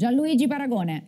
Gianluigi Paragone.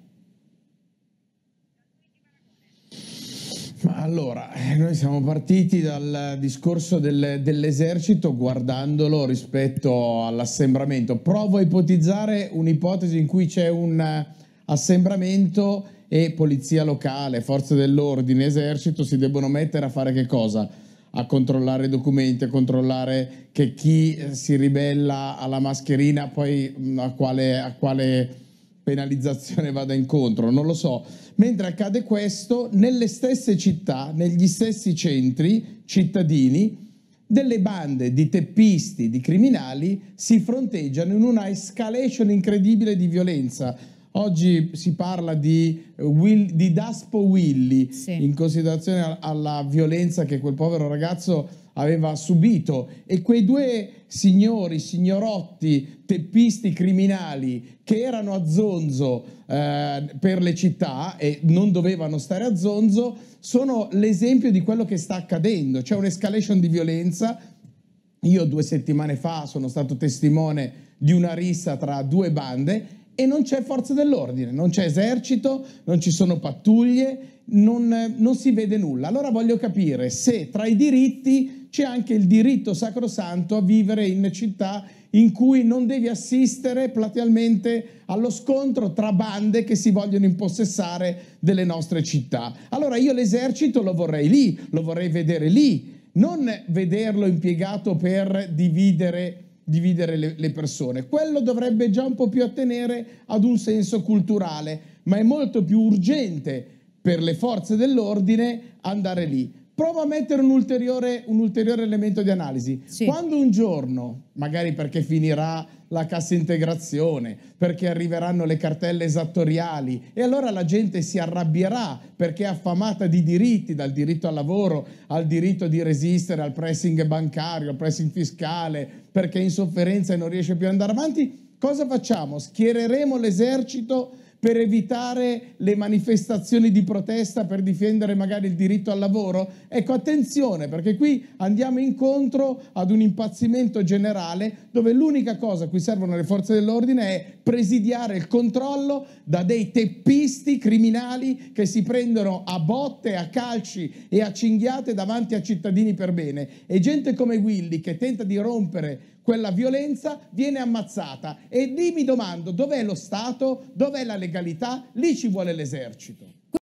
Ma allora, eh, noi siamo partiti dal discorso del, dell'esercito guardandolo rispetto all'assembramento. Provo a ipotizzare un'ipotesi in cui c'è un eh, assembramento e polizia locale, forze dell'ordine, esercito si debbono mettere a fare che cosa? A controllare i documenti, a controllare che chi eh, si ribella alla mascherina, poi mm, a quale, a quale penalizzazione vada incontro, non lo so. Mentre accade questo nelle stesse città, negli stessi centri cittadini, delle bande di teppisti, di criminali si fronteggiano in una escalation incredibile di violenza Oggi si parla di, eh, Will, di Daspo Willy sì. in considerazione alla violenza che quel povero ragazzo aveva subito e quei due signori, signorotti, teppisti criminali che erano a zonzo eh, per le città e non dovevano stare a zonzo sono l'esempio di quello che sta accadendo. C'è un'escalation di violenza. Io due settimane fa sono stato testimone di una rissa tra due bande e non c'è forza dell'ordine, non c'è esercito, non ci sono pattuglie, non, non, si vede nulla. Allora voglio capire se tra i diritti c'è anche il diritto sacrosanto a vivere in città in cui non devi assistere platealmente allo scontro tra bande che si vogliono impossessare delle nostre città. Allora io l'esercito lo vorrei lì, lo vorrei vedere lì, non vederlo impiegato per dividere dividere le, le persone. Quello dovrebbe già un po' più attenere ad un senso culturale, ma è molto più urgente per le forze dell'ordine andare lì provo a mettere un ulteriore, un ulteriore elemento di analisi. Sì. Quando un giorno, magari perché finirà la cassa integrazione, perché arriveranno le cartelle esattoriali e allora la gente si arrabbierà perché è affamata di diritti, dal diritto al lavoro al diritto di resistere al pressing bancario, al pressing fiscale, perché è in sofferenza e non riesce più ad andare avanti. Cosa facciamo? Schiereremo l'esercito per evitare le manifestazioni di protesta, per difendere magari il diritto al lavoro? Ecco, attenzione, perché qui andiamo incontro ad un impazzimento generale dove l'unica cosa a cui servono le forze dell'ordine è presidiare il controllo da dei teppisti criminali che si prendono a botte, a calci e a cinghiate davanti a cittadini per bene. E gente come Willy che tenta di rompere quella violenza viene ammazzata. E lì mi domando dov'è lo Stato, dov'è la legalità? legalità, lì ci vuole l'esercito.